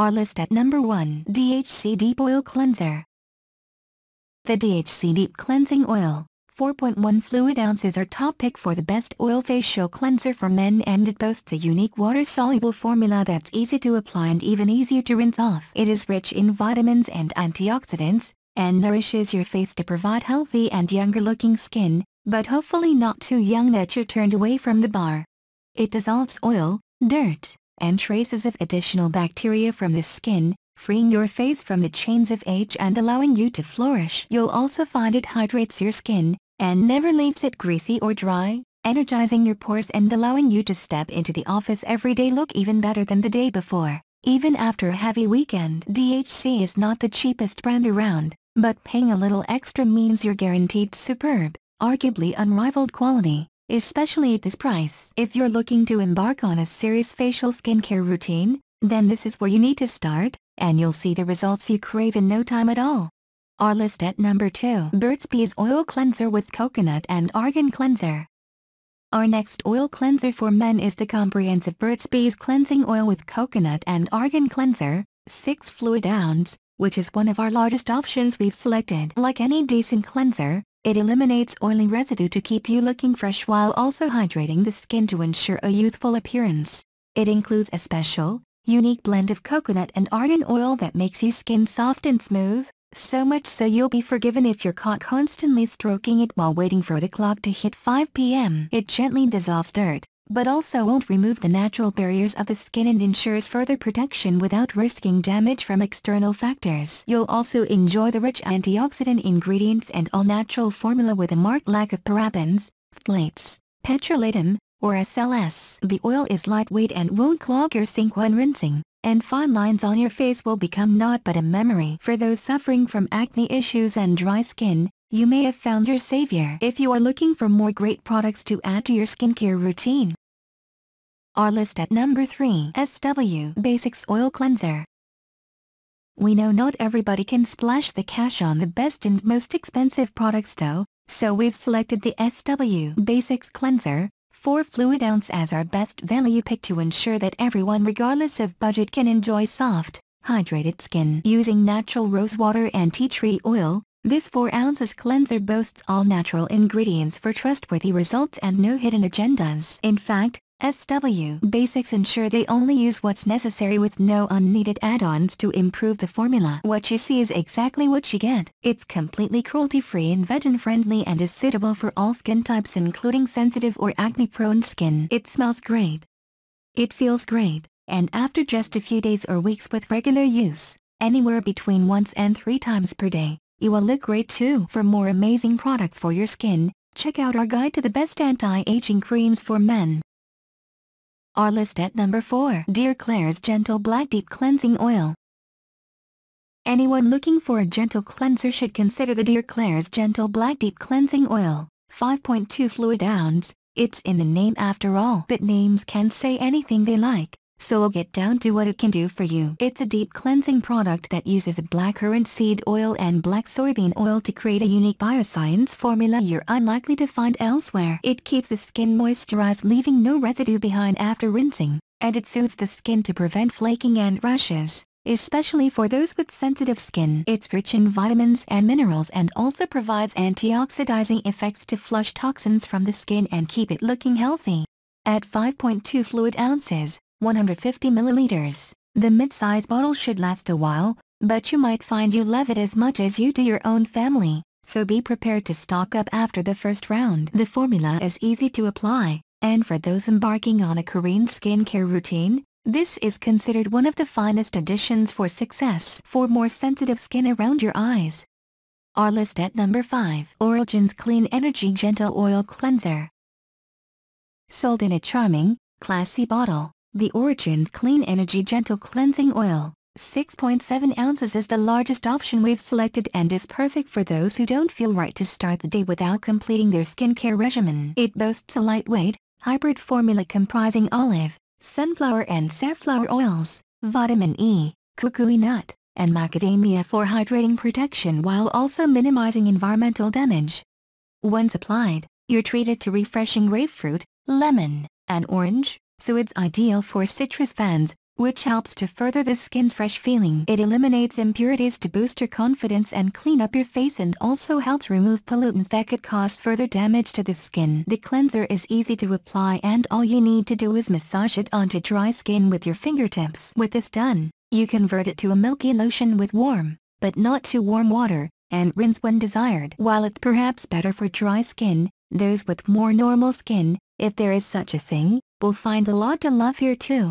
are list at number 1. DHC Deep Oil Cleanser The DHC Deep Cleansing Oil, 4.1 fluid ounces are top pick for the best oil facial cleanser for men and it boasts a unique water-soluble formula that's easy to apply and even easier to rinse off. It is rich in vitamins and antioxidants, and nourishes your face to provide healthy and younger-looking skin, but hopefully not too young that you're turned away from the bar. It dissolves oil, dirt, and traces of additional bacteria from the skin, freeing your face from the chains of age and allowing you to flourish. You'll also find it hydrates your skin, and never leaves it greasy or dry, energizing your pores and allowing you to step into the office every day look even better than the day before. Even after a heavy weekend, DHC is not the cheapest brand around, but paying a little extra means you're guaranteed superb, arguably unrivaled quality especially at this price. If you're looking to embark on a serious facial skincare routine, then this is where you need to start, and you'll see the results you crave in no time at all. Our list at number 2. Burt's Bees Oil Cleanser with Coconut and Argan Cleanser. Our next oil cleanser for men is the comprehensive Burt's Bees Cleansing Oil with Coconut and Argan Cleanser, 6 fluid ounce, which is one of our largest options we've selected. Like any decent cleanser, it eliminates oily residue to keep you looking fresh while also hydrating the skin to ensure a youthful appearance. It includes a special, unique blend of coconut and argan oil that makes your skin soft and smooth, so much so you'll be forgiven if you're caught constantly stroking it while waiting for the clock to hit 5 p.m. It gently dissolves dirt, but also won't remove the natural barriers of the skin and ensures further protection without risking damage from external factors. You'll also enjoy the rich antioxidant ingredients and all-natural formula with a marked lack of parabens, phthalates, petrolatum, or SLS. The oil is lightweight and won't clog your sink when rinsing, and fine lines on your face will become not but a memory. For those suffering from acne issues and dry skin, you may have found your savior if you are looking for more great products to add to your skincare routine. Our list at number 3 SW Basics Oil Cleanser. We know not everybody can splash the cash on the best and most expensive products though, so we've selected the SW Basics Cleanser, 4 fluid ounce as our best value pick to ensure that everyone regardless of budget can enjoy soft, hydrated skin using natural rose water and tea tree oil, this 4 ounces cleanser boasts all natural ingredients for trustworthy results and no hidden agendas. In fact, SW Basics ensure they only use what's necessary with no unneeded add-ons to improve the formula. What you see is exactly what you get. It's completely cruelty-free and vegan-friendly and is suitable for all skin types including sensitive or acne-prone skin. It smells great. It feels great, and after just a few days or weeks with regular use, anywhere between once and three times per day, you will look great too. For more amazing products for your skin, check out our guide to the best anti-aging creams for men. Our list at number 4. Dear Claire's Gentle Black Deep Cleansing Oil. Anyone looking for a gentle cleanser should consider the Dear Claire's Gentle Black Deep Cleansing Oil, 5.2 fluid ounce, it's in the name after all. But names can say anything they like so we'll get down to what it can do for you. It's a deep cleansing product that uses black currant seed oil and black soybean oil to create a unique bioscience formula you're unlikely to find elsewhere. It keeps the skin moisturized leaving no residue behind after rinsing, and it soothes the skin to prevent flaking and rashes especially for those with sensitive skin. It's rich in vitamins and minerals and also provides antioxidizing effects to flush toxins from the skin and keep it looking healthy. At 5.2 fluid ounces, 150 milliliters. The mid-size bottle should last a while, but you might find you love it as much as you do your own family, so be prepared to stock up after the first round. The formula is easy to apply, and for those embarking on a Korean skincare routine, this is considered one of the finest additions for success for more sensitive skin around your eyes. Our list at number 5 Origins Clean Energy Gentle Oil Cleanser Sold in a charming, classy bottle, the Origin Clean Energy Gentle Cleansing Oil, 6.7 ounces is the largest option we've selected and is perfect for those who don't feel right to start the day without completing their skincare regimen. It boasts a lightweight, hybrid formula comprising olive, sunflower and safflower oils, vitamin E, kukui nut, and macadamia for hydrating protection while also minimizing environmental damage. Once applied, you're treated to refreshing grapefruit, lemon, and orange, so it's ideal for citrus fans, which helps to further the skin's fresh feeling. It eliminates impurities to boost your confidence and clean up your face and also helps remove pollutants that could cause further damage to the skin. The cleanser is easy to apply and all you need to do is massage it onto dry skin with your fingertips. With this done, you convert it to a milky lotion with warm, but not too warm water, and rinse when desired. While it's perhaps better for dry skin, those with more normal skin, if there is such a thing, will find a lot to love here too.